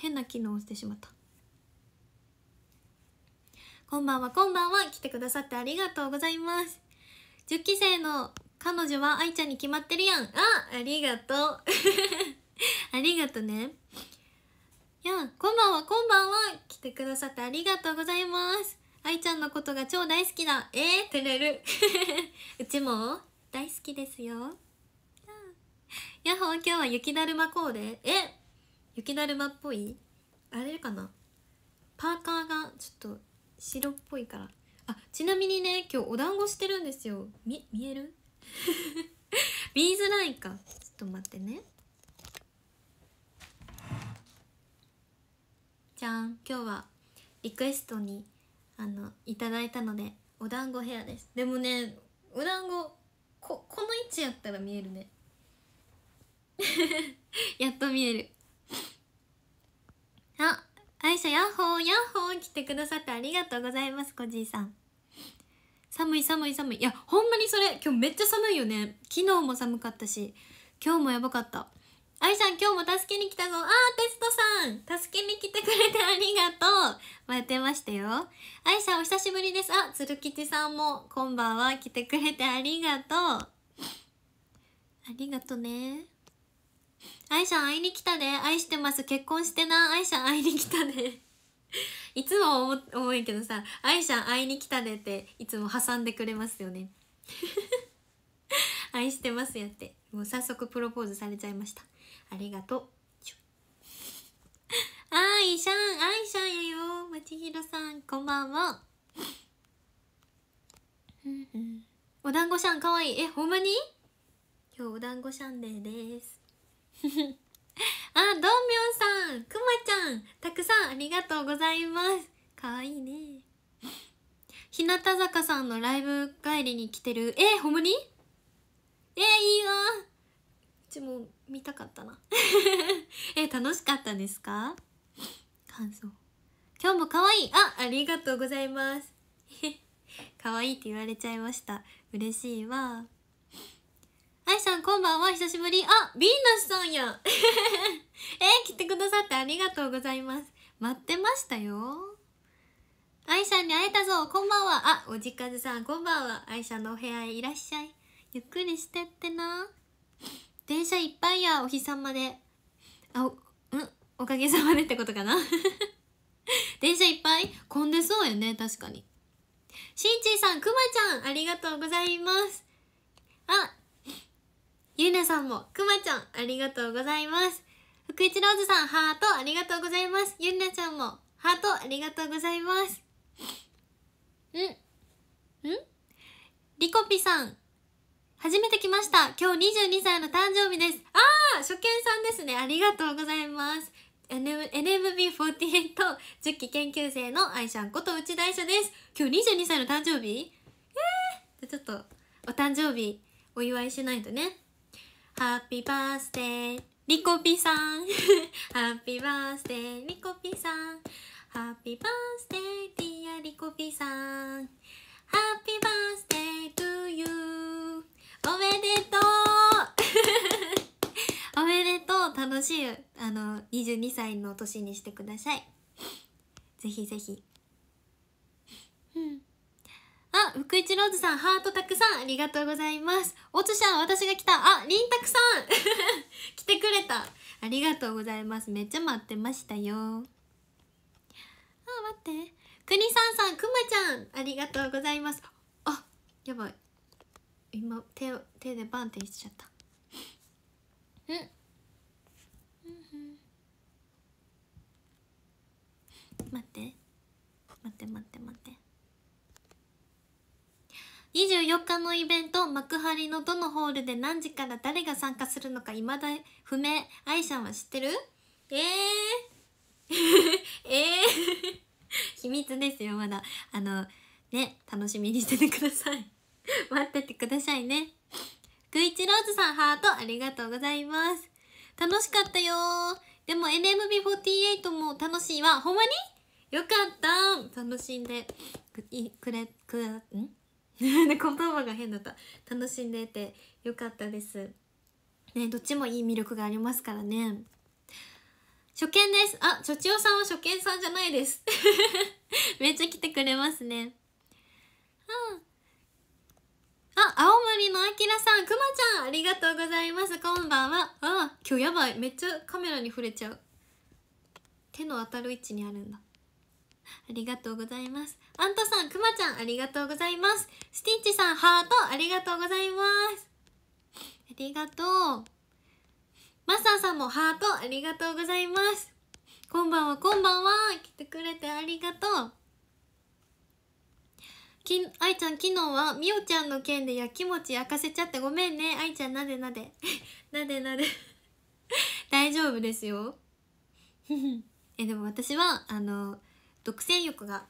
変な機能をしてしまったこんばんはこんばんは来てくださってありがとうございます10期生の彼女は愛ちゃんに決まってるやんあありがとう ありがとねやこんばんはこんばんは来てくださってありがとうございます愛ちゃんのことが超大好きだえー、照れる うちも大好きですよやっほー今日は雪だるまコーデえ雪だるまっぽいあれかなパーカーがちょっと白っぽいからあちなみにね今日お団子してるんですよ見えるビーズラインかちょっと待ってねじゃん今日はリクエストにあのいただいたのでお団子ヘアですでもねお団子ここの位置やったら見えるね やっと見えるてくださってありがとうございますこじいさん寒い寒い寒いいやほんまにそれ今日めっちゃ寒いよね昨日も寒かったし今日もやばかった愛さん今日も助けに来たぞあーテストさん助けに来てくれてありがとう待ってましたよ愛さんお久しぶりですあ鶴吉さんもこんばんは来てくれてありがとうありがとね愛さん会いに来たで愛してます結婚してな愛さん会いに来たで いつも重いけどさ「愛ちゃん会いに来たで」っていつも挟んでくれますよね 愛してますやってもう早速プロポーズされちゃいましたありがとうあいしゃんあいしゃんやよまちひろさんこんばんは お団子しゃんかわいいえほんまに今日お団子しゃんでーですあどうみょんくまちゃんたくさんありがとうございますかわいいね日向坂さんのライブ帰りに来てるえー、ほんまにえー、いいわうちも見たかったな えー、楽しかったですか感想今日もかわいいあありがとうございます かわいいって言われちゃいました嬉しいわいさんこんばんは久しぶりあヴィーナスさんや え来てくださってありがとうございます待ってましたよいさんに会えたぞこんばんはあおじかずさんこんばんは愛さんのお部屋へいらっしゃいゆっくりしてってな電車いっぱいやお日様であおんおかげさまでってことかな 電車いっぱい混んでそうよね確かにしんちーさんくまちゃんありがとうございますあさんも、くまちゃん、ありがとうございます。福一ローズさん、ハート、ありがとうございます。ゆりなちゃんも、ハート、ありがとうございます。んんリコピさん、初めて来ました。今日22歳の誕生日です。ああ初見さんですね。ありがとうございます。NMB48 10期研究生の愛ちゃんこと内田愛者です。今日22歳の誕生日えー、ちょっとお誕生日お祝いしないとね。ハッピーバースデーリコピさんハッピーバースデーリコピさんハッピーバースデーディアリコピさんハッピーバースデートゥーユーおめでとう おめでとう楽しいあの22歳の年にしてくださいぜひぜひあ、福一ローズさん、ハートたくさんありがとうございます。おつしゃん、私が来た。りんたくさん 来てくれたありがとうございますめっちゃ待ってましたよあ待ってくにさんさんくまちゃんありがとうございますあやばい今手手でバンってしちゃったうん待って待って待って待って24日のイベント幕張のどのホールで何時から誰が参加するのかいまだ不明愛さんは知ってるえー、えー 秘密ですよまだあのね楽しみにしててください 待っててくださいねぐイチローズさんハートありがとうございます楽しかったよでも NMB48 も楽しいわほんまによかった楽しんでくれくん言 葉が変だった楽しんでてよかったですねどっちもいい魅力がありますからね初見ですあちょちおさんは初見さんじゃないです めっちゃ来てくれますねうんあ、青森のあきらさん、くまちゃん、ありがとうございます。こんばんは。あ、今日やばい。めっちゃカメラに触れちゃう。手の当たる位置にあるんだ。ありがとうございます。アンタさん、くまちゃん、ありがとうございます。スティッチさん、ハート、ありがとうございます。ありがとう。マスターさんもハート、ありがとうございます。こんばんは、こんばんは。来てくれてありがとう。き愛ちゃん昨日はみおちゃんの件でやきもち焼かせちゃってごめんね愛ちゃんなでなで なでなで 大丈夫ですよ えでも私はあの独占欲が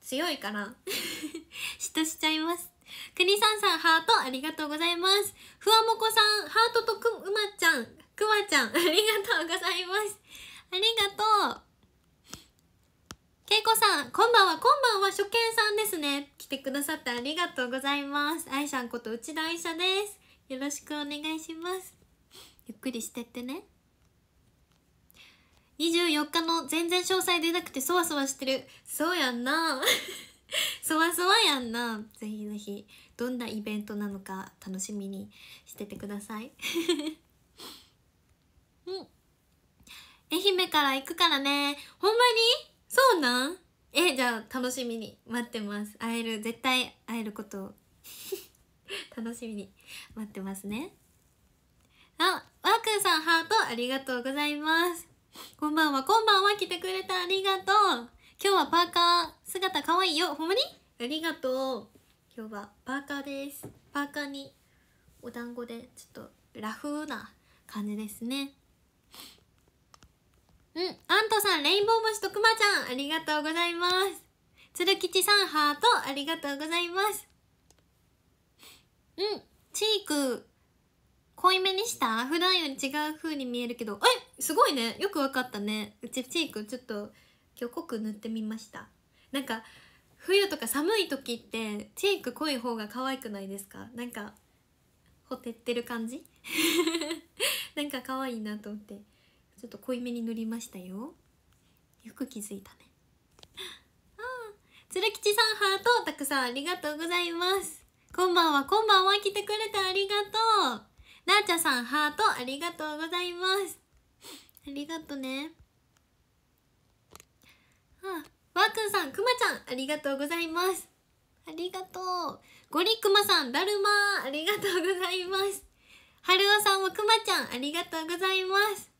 強いから 嫉妬しちゃいます国さんさんハートありがとうございますふわもこさんハートとくうまちゃんくまちゃんありがとうございますありがとうけいこさんこんばんはこんばんは初見さんですね来てくださってありがとうございますあいさんこと内田愛さですよろしくお願いしますゆっくりしてってね24日の全然詳細出なくてそわそわしてるそうやんな そわそわやんなぜひぜひどんなイベントなのか楽しみにしててください うん愛媛から行くからねほんまにそうなんえじゃあ楽しみに待ってます会える絶対会えることを 楽しみに待ってますねあワークンさんハートありがとうございますこんばんは、こんばんは、来てくれた、ありがとう。今日はパーカー、姿かわいいよ。ほんまにありがとう。今日はパーカーです。パーカーにお団子で、ちょっとラフな感じですね。うん、アントさん、レインボー星とくまちゃん、ありがとうございます。鶴吉さん、ハート、ありがとうございます。うん、チーク、濃いめにした普段より違う風に見えるけどえすごいねよくわかったねうちチークちょっと今日濃く塗ってみましたなんか冬とか寒い時ってチーク濃い方が可愛くないですかなんかほてってる感じ なんか可愛いなと思ってちょっと濃いめに塗りましたよよく気づいたね鶴吉さんハートたくさんありがとうございますこんばんはこんばんは来てくれてありがとうなーちゃさん、ハートありがとうございます。ありがとね。あ、わーくんさん、くまちゃん、ありがとうございます。ありがとう。ゴリくまさん、だるまありがとうございます。はるおさんもくまちゃん、ありがとうございます。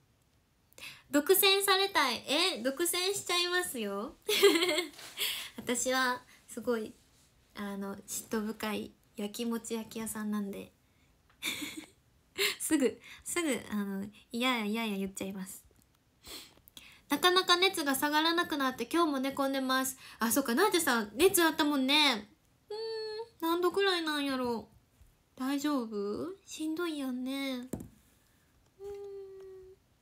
独占されたい。え、独占しちゃいますよ。私は、すごい、あの、嫉妬深い焼きもち焼き屋さんなんで。すぐすぐあの嫌や嫌や言っちゃいますなかなか熱が下がらなくなって今日も寝込んでますあそっかなんてさ熱あったもんねうん何度くらいなんやろ大丈夫しんどいやんねうん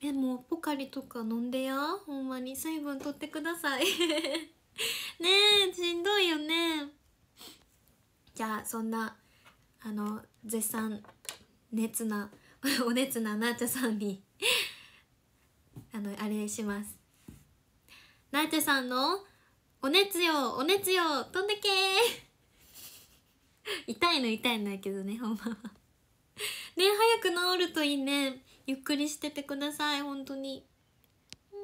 でもうポカリとか飲んでやほんまに水分取ってください ねえしんどいよねじゃあそんなあの絶賛熱な お熱ななーちゃさんにあのあれしますなーちゃさんの「お熱よお熱よ飛んでけ 痛いの痛いんだけどねほんまはね早く治るといいねゆっくりしててください本当に、うん、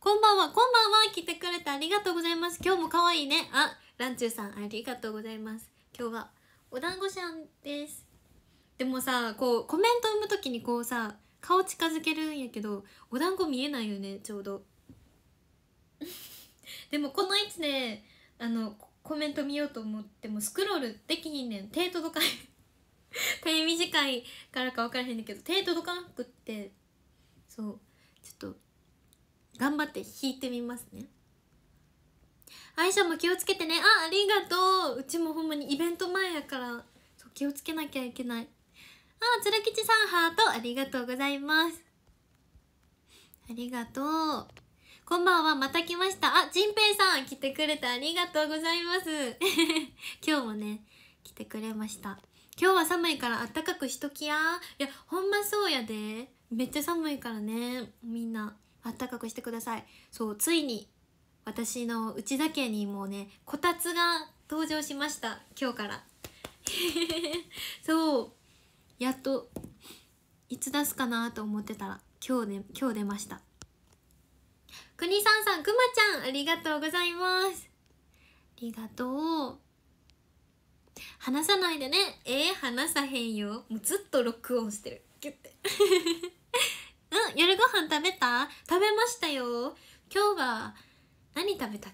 こんばんはこんばんは来てくれてありがとうございます今日も可愛いねあランチューさんありがとうございます今日はお団子ちゃんですでもさこうコメントを生む時にこうさ顔近づけるんやけどお団子見えないよねちょうど でもこの位置であのコメント見ようと思ってもスクロールできひんねん手届かへん 手短いからか分からへんねんけど手届かなくってそうちょっと頑張って引いてみますね愛車も気をつけてねあありがとううちもほんまにイベント前やからそう気をつけなきゃいけないあ、鶴吉さん、ハート、ありがとうございます。ありがとう。こんばんは、また来ました。あ、ジンペイさん、来てくれてありがとうございます。今日もね、来てくれました。今日は寒いからあったかくしときや。いや、ほんまそうやで。めっちゃ寒いからね、みんな、あったかくしてください。そう、ついに、私の内田家にもうね、こたつが登場しました。今日から。そう。やっといつ出すかなと思ってたら今日ね今日出ましたくにさんさんくまちゃんありがとうございますありがとう話さないでねえー、話さへんよもうずっとロックオンしてるギュッて うん夜ご飯食べた食べましたよ今日は何食べたっ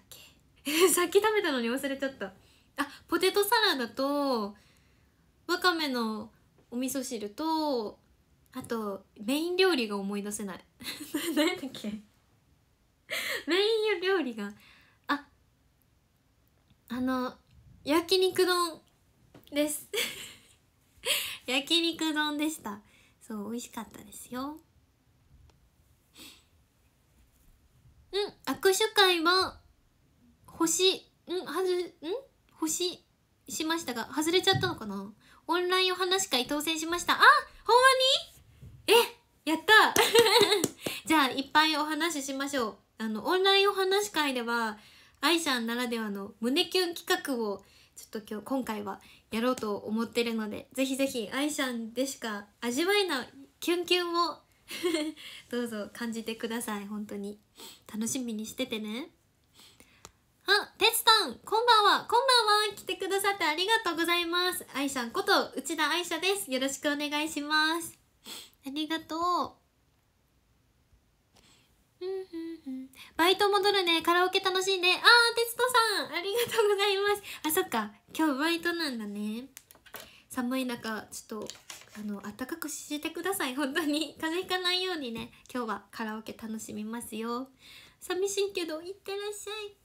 け さっき食べたのに忘れちゃったあポテトサラダとわかめのお味噌汁とあとメイン料理が思い出せない何 だっけメイン料理がああの焼肉丼です 焼肉丼でしたそう美味しかったですようん握手会は星うんはずん星しましたが外れちゃったのかなオンラインお話会当選しました。あ、ほんまにえ、やった じゃあ、いっぱいお話ししましょう。あの、オンラインお話会では、愛ちんならではの胸キュン企画を、ちょっと今日、今回はやろうと思ってるので、ぜひぜひ愛ちんでしか味わえないキュンキュンを どうぞ感じてください。本当に。楽しみにしててね。あ、てつさん、こんばんは、こんばんは、来てくださってありがとうございます。愛さんこと、内田愛さです。よろしくお願いします。ありがとう。バイト戻るね、カラオケ楽しんで。あー、てつさん、ありがとうございます。あ、そっか、今日バイトなんだね。寒い中、ちょっと、あの、暖かくしてください、本当に。風邪ひかないようにね、今日はカラオケ楽しみますよ。寂しいけど、いってらっしゃい。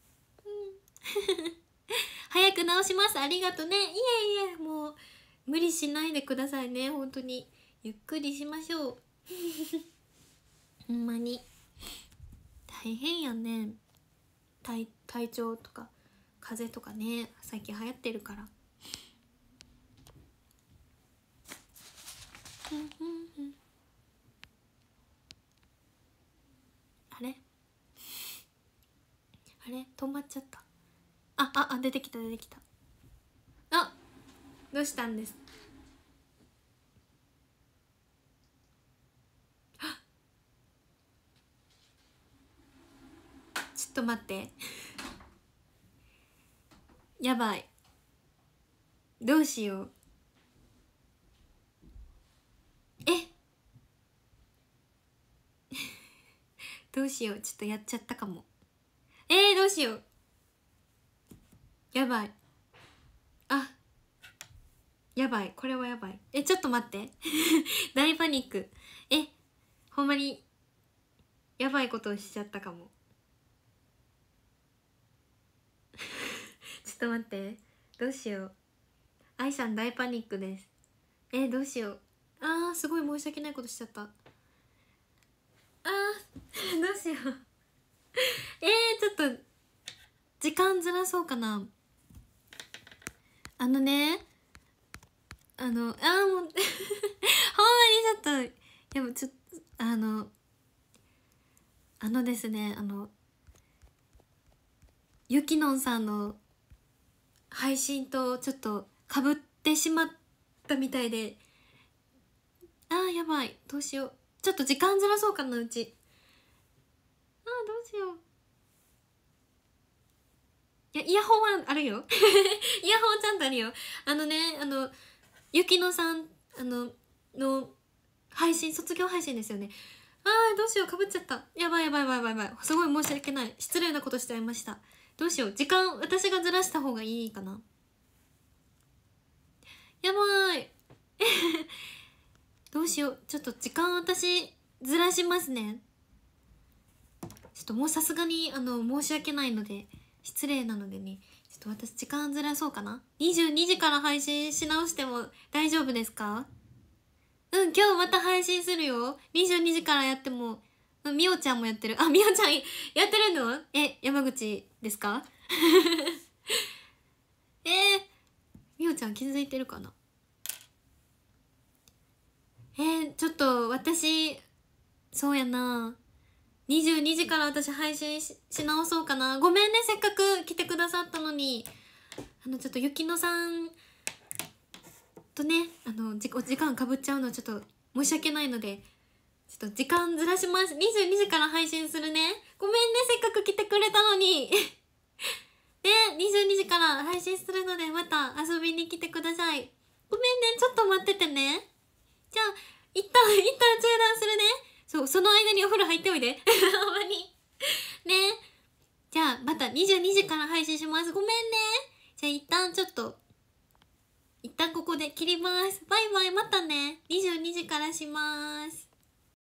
早く直しますありがとねいえいえもう無理しないでくださいね本当にゆっくりしましょう ほんまに大変やね体体調とか風邪とかね最近流行ってるからうんうんうんれ止まっちゃったあああ出てきた出てきたあどうしたんですちょっと待ってやばいどうしようえ どうしようちょっとやっちゃったかもどうしようやばいあやばいこれはやばいえちょっと待って 大パニックえほんまにやばいことをしちゃったかも ちょっと待ってどうしよう愛さん大パニックですえどうしようあーすごい申し訳ないことしちゃったあー どうしようえー、ちょっと時間ずらそうかなあのねあのああもう ほんまにちょっとやも、ちょっとあのあのですねあのゆきのんさんの配信とちょっとかぶってしまったみたいでああやばいどうしようちょっと時間ずらそうかなうちああどうしよういや、イヤホンはあるよ。イヤホンちゃんとあるよ。あのね、あの、ゆきのさん、あの、の、配信、卒業配信ですよね。あー、どうしよう、かぶっちゃった。やばいやばいやばいやばい。すごい申し訳ない。失礼なことしちゃいました。どうしよう。時間、私がずらした方がいいかな。やばい。どうしよう。ちょっと時間私、ずらしますね。ちょっともうさすがに、あの、申し訳ないので。失礼なのでねちょっと私時間ずらそうかな22時から配信し直しても大丈夫ですかうん今日また配信するよ22時からやってもみおちゃんもやってるあみおちゃんやってるのえ山口ですか えー、みおちゃん気づいてるかなえー、ちょっと私そうやな22時から私配信し直そうかなごめんねせっかく来てくださったのにあのちょっとゆきのさんとねあのじお時間かぶっちゃうのちょっと申し訳ないのでちょっと時間ずらします22時から配信するねごめんねせっかく来てくれたのにで22 時から配信するのでまた遊びに来てくださいごめんねちょっと待っててねじゃあ一旦一旦中断するねそうその間にお風呂入っておいで ほんまにねじゃあまた22時から配信しますごめんねじゃあ一旦ちょっと一旦ここで切りますバイバイまたね22時からします